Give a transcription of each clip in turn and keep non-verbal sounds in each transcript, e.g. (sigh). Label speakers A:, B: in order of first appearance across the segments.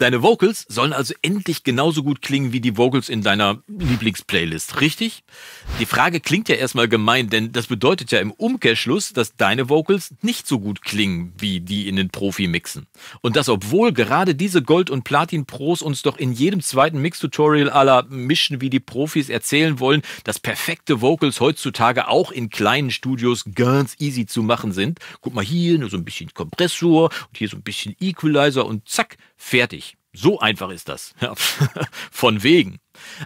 A: Deine Vocals sollen also endlich genauso gut klingen wie die Vocals in deiner Lieblingsplaylist, richtig? Die Frage klingt ja erstmal gemein, denn das bedeutet ja im Umkehrschluss, dass deine Vocals nicht so gut klingen wie die in den Profi-Mixen. Und das, obwohl gerade diese Gold- und Platin-Pros uns doch in jedem zweiten Mix-Tutorial aller Mischen wie die Profis erzählen wollen, dass perfekte Vocals heutzutage auch in kleinen Studios ganz easy zu machen sind. Guck mal hier, nur so ein bisschen Kompressor und hier so ein bisschen Equalizer und zack, fertig. So einfach ist das. Ja, (laughs) von wegen.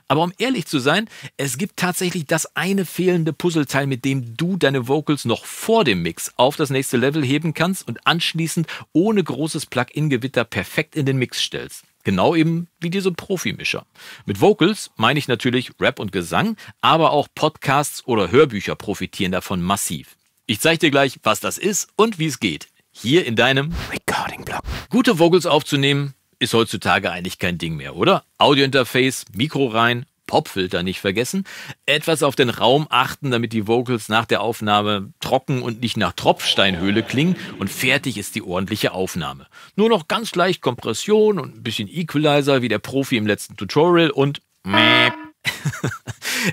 A: Aber um ehrlich zu sein, es gibt tatsächlich das eine fehlende Puzzleteil, mit dem du deine Vocals noch vor dem Mix auf das nächste Level heben kannst und anschließend ohne großes Plug-in-Gewitter perfekt in den Mix stellst. Genau eben wie diese Profimischer. Mit Vocals meine ich natürlich Rap und Gesang, aber auch Podcasts oder Hörbücher profitieren davon massiv. Ich zeige dir gleich, was das ist und wie es geht. Hier in deinem Recording-Blog. Gute Vocals aufzunehmen ist heutzutage eigentlich kein Ding mehr, oder? Audiointerface, Mikro rein, Popfilter nicht vergessen, etwas auf den Raum achten, damit die Vocals nach der Aufnahme trocken und nicht nach Tropfsteinhöhle klingen und fertig ist die ordentliche Aufnahme. Nur noch ganz leicht Kompression und ein bisschen Equalizer wie der Profi im letzten Tutorial und (laughs)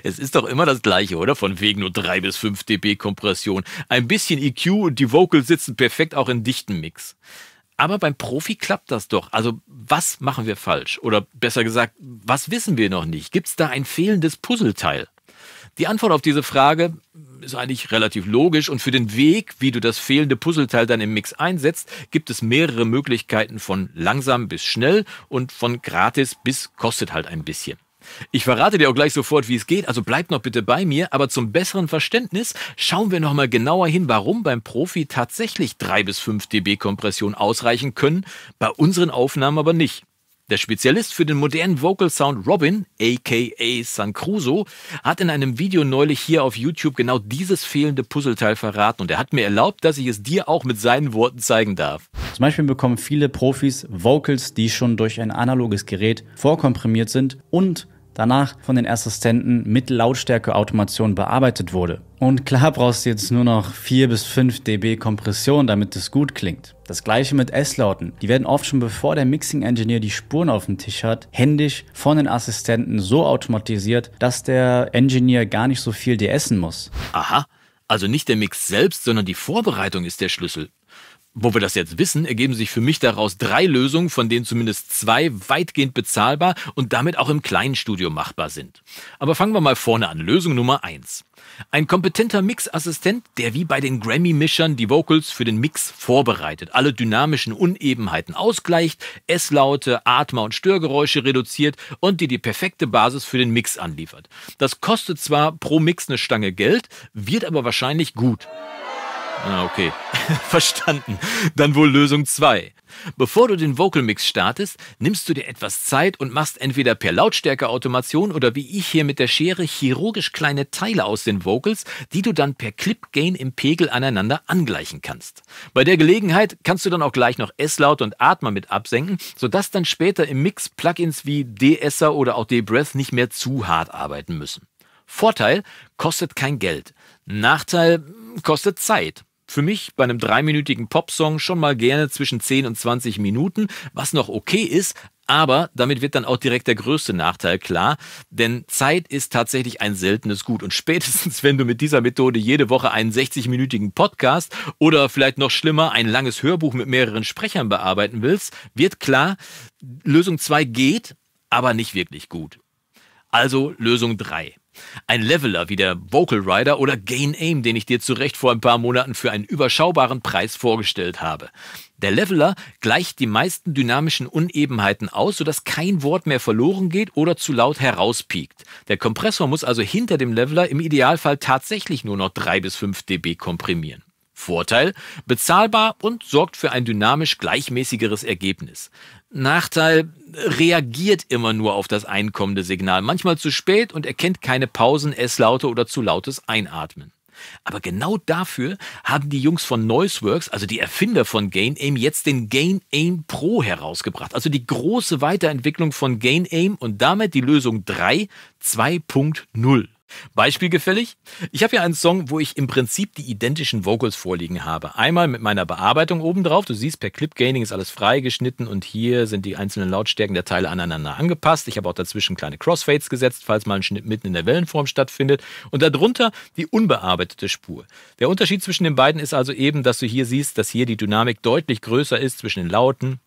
A: es ist doch immer das gleiche, oder? Von wegen nur 3 bis 5 dB Kompression. Ein bisschen EQ und die Vocals sitzen perfekt auch in dichten Mix. Aber beim Profi klappt das doch. Also was machen wir falsch? Oder besser gesagt, was wissen wir noch nicht? Gibt es da ein fehlendes Puzzleteil? Die Antwort auf diese Frage ist eigentlich relativ logisch und für den Weg, wie du das fehlende Puzzleteil dann im Mix einsetzt, gibt es mehrere Möglichkeiten von langsam bis schnell und von gratis bis kostet halt ein bisschen. Ich verrate dir auch gleich sofort, wie es geht, also bleib noch bitte bei mir, aber zum besseren Verständnis schauen wir nochmal genauer hin, warum beim Profi tatsächlich 3 bis 5 dB Kompression ausreichen können, bei unseren Aufnahmen aber nicht. Der Spezialist für den modernen Vocal Sound Robin, aka San Cruso, hat in einem Video neulich hier auf YouTube genau dieses fehlende Puzzleteil verraten und er hat mir erlaubt, dass ich es dir auch mit seinen Worten zeigen darf. Zum Beispiel bekommen viele Profis Vocals, die schon durch ein analoges Gerät vorkomprimiert sind und danach von den Assistenten mit Lautstärke-Automation bearbeitet wurde. Und klar brauchst du jetzt nur noch 4 bis 5 dB Kompression, damit es gut klingt. Das gleiche mit S-Lauten. Die werden oft schon bevor der Mixing Engineer die Spuren auf dem Tisch hat, händisch von den Assistenten so automatisiert, dass der Engineer gar nicht so viel DSen muss. Aha, also nicht der Mix selbst, sondern die Vorbereitung ist der Schlüssel wo wir das jetzt wissen, ergeben sich für mich daraus drei Lösungen, von denen zumindest zwei weitgehend bezahlbar und damit auch im kleinen Studio machbar sind. Aber fangen wir mal vorne an. Lösung Nummer eins: Ein kompetenter Mixassistent, der wie bei den Grammy-Mischern die Vocals für den Mix vorbereitet, alle dynamischen Unebenheiten ausgleicht, S-Laute, Atmer und Störgeräusche reduziert und dir die perfekte Basis für den Mix anliefert. Das kostet zwar pro Mix eine Stange Geld, wird aber wahrscheinlich gut. Ah, okay. (laughs) Verstanden. Dann wohl Lösung 2. Bevor du den Vocal Mix startest, nimmst du dir etwas Zeit und machst entweder per Lautstärkeautomation oder wie ich hier mit der Schere chirurgisch kleine Teile aus den Vocals, die du dann per Clip Gain im Pegel aneinander angleichen kannst. Bei der Gelegenheit kannst du dann auch gleich noch S-Laut und Atmer mit absenken, sodass dann später im Mix Plugins wie D-Esser oder auch D-Breath nicht mehr zu hart arbeiten müssen. Vorteil, kostet kein Geld. Nachteil, kostet Zeit. Für mich bei einem dreiminütigen Popsong schon mal gerne zwischen 10 und 20 Minuten, was noch okay ist, aber damit wird dann auch direkt der größte Nachteil klar, denn Zeit ist tatsächlich ein seltenes Gut. Und spätestens, wenn du mit dieser Methode jede Woche einen 60-minütigen Podcast oder vielleicht noch schlimmer ein langes Hörbuch mit mehreren Sprechern bearbeiten willst, wird klar, Lösung 2 geht, aber nicht wirklich gut. Also Lösung 3. Ein Leveler wie der Vocal Rider oder Gain Aim, den ich dir zu Recht vor ein paar Monaten für einen überschaubaren Preis vorgestellt habe. Der Leveler gleicht die meisten dynamischen Unebenheiten aus, sodass kein Wort mehr verloren geht oder zu laut herauspiekt. Der Kompressor muss also hinter dem Leveler im Idealfall tatsächlich nur noch 3 bis 5 dB komprimieren. Vorteil, bezahlbar und sorgt für ein dynamisch gleichmäßigeres Ergebnis. Nachteil, reagiert immer nur auf das einkommende Signal, manchmal zu spät und erkennt keine Pausen, Esslaute oder zu lautes Einatmen. Aber genau dafür haben die Jungs von Noiseworks, also die Erfinder von Gain Aim, jetzt den Gain Aim Pro herausgebracht. Also die große Weiterentwicklung von Gain Aim und damit die Lösung 3 2.0. Beispiel gefällig? Ich habe hier einen Song, wo ich im Prinzip die identischen Vocals vorliegen habe. Einmal mit meiner Bearbeitung obendrauf. Du siehst, per Clip Gaining ist alles freigeschnitten und hier sind die einzelnen Lautstärken der Teile aneinander angepasst. Ich habe auch dazwischen kleine Crossfades gesetzt, falls mal ein Schnitt mitten in der Wellenform stattfindet. Und darunter die unbearbeitete Spur. Der Unterschied zwischen den beiden ist also eben, dass du hier siehst, dass hier die Dynamik deutlich größer ist zwischen den Lauten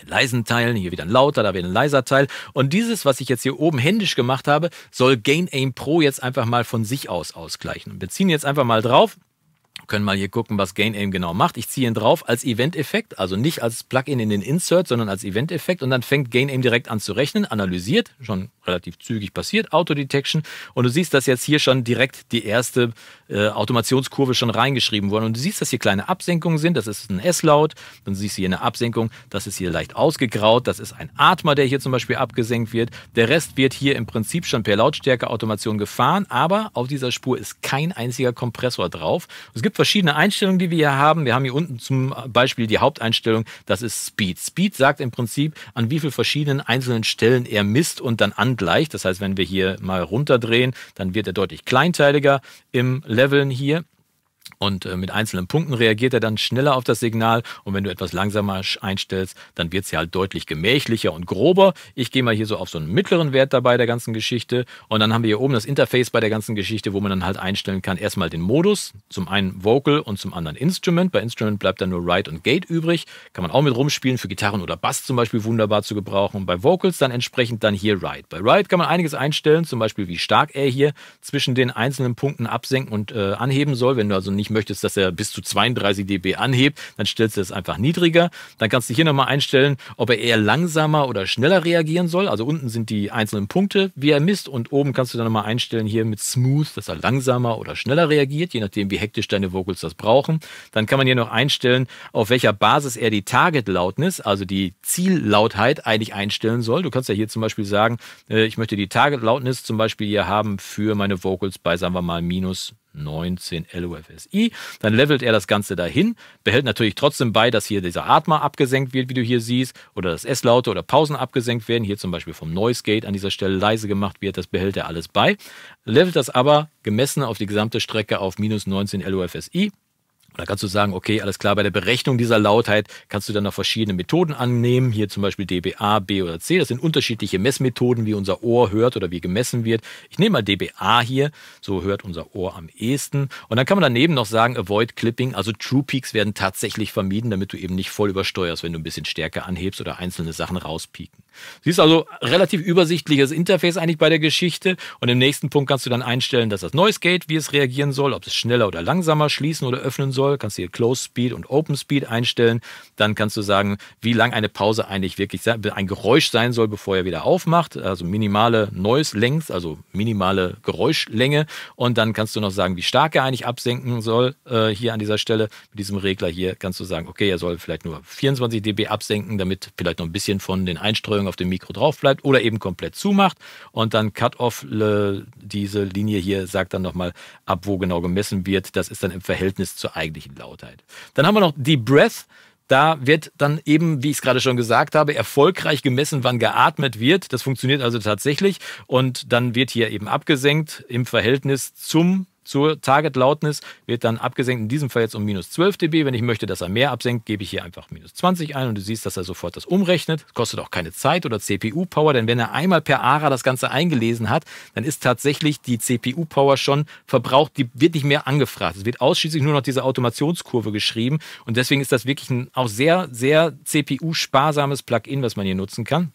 A: den leisen Teil, hier wieder ein lauter, da wieder ein leiser Teil. Und dieses, was ich jetzt hier oben händisch gemacht habe, soll Gain Aim Pro jetzt einfach mal von sich aus ausgleichen. Wir ziehen jetzt einfach mal drauf. können mal hier gucken, was Gain Aim genau macht. Ich ziehe ihn drauf als Event-Effekt, also nicht als Plugin in den Insert, sondern als Event-Effekt. Und dann fängt Gain Aim direkt an zu rechnen, analysiert, schon relativ zügig passiert, Autodetection. Und du siehst, dass jetzt hier schon direkt die erste äh, Automationskurve schon reingeschrieben wurde. Und du siehst, dass hier kleine Absenkungen sind. Das ist ein S-Laut. Dann siehst du hier eine Absenkung. Das ist hier leicht ausgegraut. Das ist ein Atmer, der hier zum Beispiel abgesenkt wird. Der Rest wird hier im Prinzip schon per Lautstärke-Automation gefahren. Aber auf dieser Spur ist kein einziger Kompressor drauf. Es gibt verschiedene Einstellungen, die wir hier haben. Wir haben hier unten zum Beispiel die Haupteinstellung. Das ist Speed. Speed sagt im Prinzip, an wie vielen verschiedenen einzelnen Stellen er misst und dann an verdammt leicht. Das heißt, wenn wir hier mal runterdrehen, dann wird er deutlich kleinteiliger im Leveln hier. Und äh, mit einzelnen Punkten reagiert er dann schneller auf das Signal. Und wenn du etwas langsamer einstellst, dann wird es ja halt deutlich gemächlicher und grober. Ich gehe mal hier so auf so einen mittleren Wert dabei der ganzen Geschichte. Und dann haben wir hier oben das Interface bei der ganzen Geschichte, wo man dann halt einstellen kann. Erstmal den Modus, zum einen Vocal und zum anderen Instrument. Bei Instrument bleibt dann nur Ride und Gate übrig. Kann man auch mit rumspielen, für Gitarren oder Bass zum Beispiel wunderbar zu gebrauchen. Und bei Vocals dann entsprechend dann hier Ride. Bei Ride kann man einiges einstellen, zum Beispiel wie stark er hier zwischen den einzelnen Punkten absenken und äh, anheben soll. Wenn du also und nicht möchtest, dass er bis zu 32 dB anhebt, dann stellst du es einfach niedriger. Dann kannst du hier nochmal einstellen, ob er eher langsamer oder schneller reagieren soll. Also unten sind die einzelnen Punkte, wie er misst und oben kannst du dann nochmal einstellen hier mit Smooth, dass er langsamer oder schneller reagiert, je nachdem wie hektisch deine Vocals das brauchen. Dann kann man hier noch einstellen, auf welcher Basis er die Target Loudness, also die Ziellautheit eigentlich einstellen soll. Du kannst ja hier zum Beispiel sagen, äh, ich möchte die Target Loudness zum Beispiel hier haben für meine Vocals bei, sagen wir mal, minus 19 LOFSI. Dann levelt er das Ganze dahin, behält natürlich trotzdem bei, dass hier dieser Atma abgesenkt wird, wie du hier siehst, oder dass S-Laute oder Pausen abgesenkt werden. Hier zum Beispiel vom Noise Gate an dieser Stelle leise gemacht wird, das behält er alles bei. Levelt das aber gemessen auf die gesamte Strecke auf minus 19 LOFSI. Und da kannst du sagen, okay, alles klar, bei der Berechnung dieser Lautheit kannst du dann noch verschiedene Methoden annehmen. Hier zum Beispiel dBA, B oder C. Das sind unterschiedliche Messmethoden, wie unser Ohr hört oder wie gemessen wird. Ich nehme mal dBA hier. So hört unser Ohr am ehesten. Und dann kann man daneben noch sagen, avoid clipping. Also True Peaks werden tatsächlich vermieden, damit du eben nicht voll übersteuerst, wenn du ein bisschen stärker anhebst oder einzelne Sachen rauspieken. Siehst also relativ übersichtliches Interface eigentlich bei der Geschichte. Und im nächsten Punkt kannst du dann einstellen, dass das Noise Gate, wie es reagieren soll, ob es schneller oder langsamer schließen oder öffnen soll soll, kannst du hier Close Speed und Open Speed einstellen. Dann kannst du sagen, wie lang eine Pause eigentlich wirklich ein Geräusch sein soll, bevor er wieder aufmacht. Also minimale Noise Length, also minimale Geräuschlänge. Und dann kannst du noch sagen, wie stark er eigentlich absenken soll. Äh, hier an dieser Stelle mit diesem Regler hier kannst du sagen, okay, er soll vielleicht nur 24 dB absenken, damit vielleicht noch ein bisschen von den Einstreuungen auf dem Mikro drauf bleibt oder eben komplett zumacht. Und dann Cut-off, äh, diese Linie hier sagt dann nochmal ab, wo genau gemessen wird. Das ist dann im Verhältnis zur eigenen eigentlichen Lautheit. Dann haben wir noch Deep Breath. Da wird dann eben, wie ich es gerade schon gesagt habe, erfolgreich gemessen, wann geatmet wird. Das funktioniert also tatsächlich. Und dann wird hier eben abgesenkt im Verhältnis zum zur Target Loudness wird dann abgesenkt, in diesem Fall jetzt um minus 12 dB. Wenn ich möchte, dass er mehr absenkt, gebe ich hier einfach minus 20 ein und du siehst, dass er sofort das umrechnet. Das kostet auch keine Zeit oder CPU-Power, denn wenn er einmal per ARA das Ganze eingelesen hat, dann ist tatsächlich die CPU-Power schon verbraucht, die wird nicht mehr angefragt. Es wird ausschließlich nur noch diese Automationskurve geschrieben und deswegen ist das wirklich ein auch sehr, sehr CPU-sparsames Plugin, was man hier nutzen kann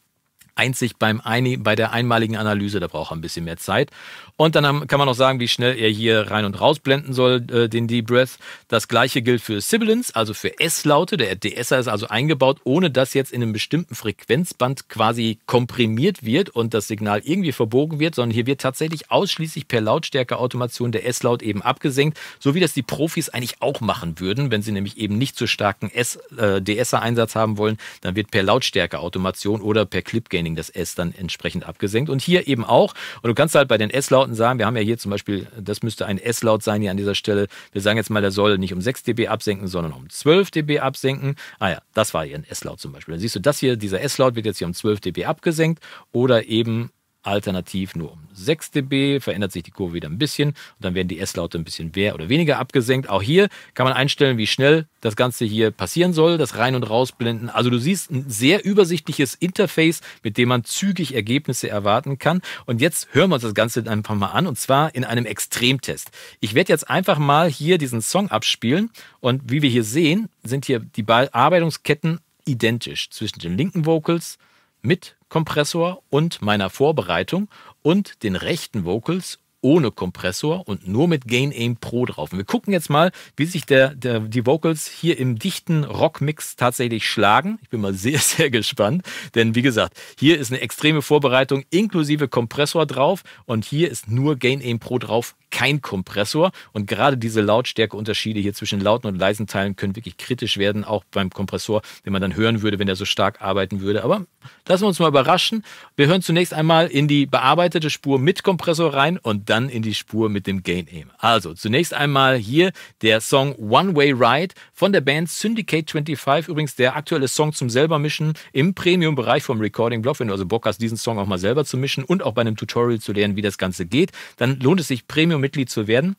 A: einzig beim Eini, bei der einmaligen Analyse, da braucht er ein bisschen mehr Zeit. Und dann kann man auch sagen, wie schnell er hier rein und raus blenden soll, äh, den Deep Breath. Das gleiche gilt für Sibilance, also für S-Laute. Der DSer ist also eingebaut, ohne dass jetzt in einem bestimmten Frequenzband quasi komprimiert wird und das Signal irgendwie verbogen wird, sondern hier wird tatsächlich ausschließlich per Lautstärkeautomation der S-Laut eben abgesenkt, so wie das die Profis eigentlich auch machen würden, wenn sie nämlich eben nicht so starken äh, DSer-Einsatz haben wollen, dann wird per Lautstärkeautomation oder per Clip-Gaining deswegen das S dann entsprechend abgesenkt. Und hier eben auch, und du kannst halt bei den S-Lauten sagen, wir haben ja hier zum Beispiel, das müsste ein S-Laut sein hier an dieser Stelle. Wir sagen jetzt mal, der soll nicht um 6 dB absenken, sondern um 12 dB absenken. Ah ja, das war hier ein S-Laut zum Beispiel. Dann siehst du das hier, dieser S-Laut wird jetzt hier um 12 dB abgesenkt oder eben Alternativ nur um 6 dB verändert sich die Kurve wieder ein bisschen und dann werden die S-Laute ein bisschen mehr oder weniger abgesenkt. Auch hier kann man einstellen, wie schnell das Ganze hier passieren soll, das Rein- und Rausblenden. Also du siehst ein sehr übersichtliches Interface, mit dem man zügig Ergebnisse erwarten kann. Und jetzt hören wir uns das Ganze einfach mal an und zwar in einem Extremtest. Ich werde jetzt einfach mal hier diesen Song abspielen und wie wir hier sehen, sind hier die Bearbeitungsketten identisch zwischen den linken Vocals, mit Kompressor und meiner Vorbereitung und den rechten Vocals ohne Kompressor und nur mit Gain Aim Pro drauf. Und wir gucken jetzt mal, wie sich der, der, die Vocals hier im dichten Rockmix tatsächlich schlagen. Ich bin mal sehr, (laughs) sehr gespannt, denn wie gesagt, hier ist eine extreme Vorbereitung inklusive Kompressor drauf und hier ist nur Gain Aim Pro drauf, kein Kompressor. Und gerade diese Lautstärkeunterschiede hier zwischen lauten und leisen Teilen können wirklich kritisch werden, auch beim Kompressor, wenn man dann hören würde, wenn er so stark arbeiten würde. Aber lassen wir uns mal überraschen. Wir hören zunächst einmal in die bearbeitete Spur mit Kompressor rein und dann dann in die Spur mit dem Gain Aim. Also zunächst einmal hier der Song One Way Ride von der Band Syndicate 25. Übrigens der aktuelle Song zum selber mischen im Premium-Bereich vom Recording-Blog. Wenn du also Bock hast, diesen Song auch mal selber zu mischen und auch bei einem Tutorial zu lernen, wie das Ganze geht, dann lohnt es sich Premium-Mitglied zu werden.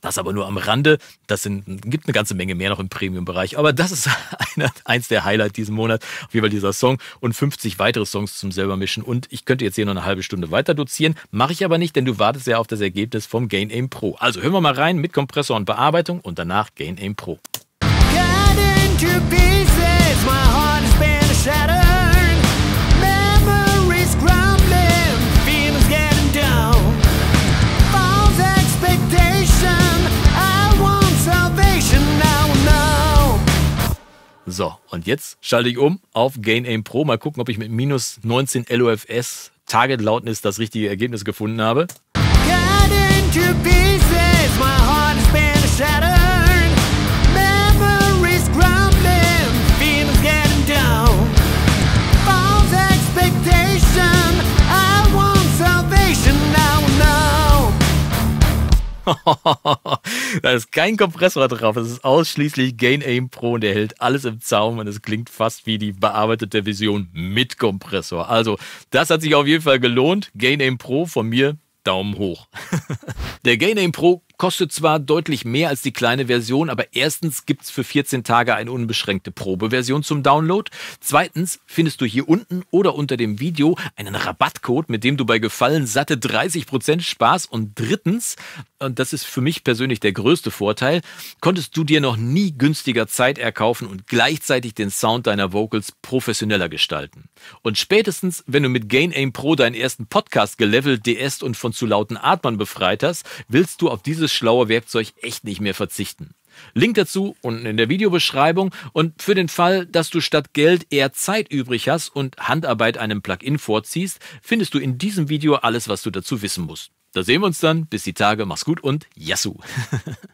A: Das aber nur am Rande. Das sind, gibt eine ganze Menge mehr noch im Premium-Bereich. Aber das ist (laughs) eine, eins der Highlights diesen Monat. Auf jeden Fall dieser Song und 50 weitere Songs zum selber mischen. Und ich könnte jetzt hier noch eine halbe Stunde weiter dozieren. Mache ich aber nicht, denn du wartest ja auf das Ergebnis vom Gain Aim Pro. Also hören wir mal rein mit Kompressor und Bearbeitung und danach Gain Aim Pro. Got into pieces, my heart has been shattered. Und jetzt schalte ich um auf Gain Aim Pro. Mal gucken, ob ich mit minus 19 LOFS Target Loudness das richtige Ergebnis gefunden habe. Cut into pieces, my heart has been shattered. Da ist kein Kompressor drauf. Es ist ausschließlich Gain Aim Pro und der hält alles im Zaum und es klingt fast wie die bearbeitete Vision mit Kompressor. Also, das hat sich auf jeden Fall gelohnt. Gain Aim Pro von mir Daumen hoch. (laughs) der Gain Aim Pro Kostet zwar deutlich mehr als die kleine Version, aber erstens gibt es für 14 Tage eine unbeschränkte Probeversion zum Download. Zweitens findest du hier unten oder unter dem Video einen Rabattcode, mit dem du bei Gefallen satte 30% Spaß und drittens, und das ist für mich persönlich der größte Vorteil, konntest du dir noch nie günstiger Zeit erkaufen und gleichzeitig den Sound deiner Vocals professioneller gestalten. Und spätestens, wenn du mit Gain Aim Pro deinen ersten Podcast gelevelt, deest und von zu lauten Atmern befreit hast, willst du auf dieses dieses schlaue Werkzeug echt nicht mehr verzichten. Link dazu unten in der Videobeschreibung und für den Fall, dass du statt Geld eher Zeit übrig hast und Handarbeit einem Plugin vorziehst, findest du in diesem Video alles, was du dazu wissen musst. Da sehen wir uns dann, bis die Tage, mach's gut und Yassou! (laughs)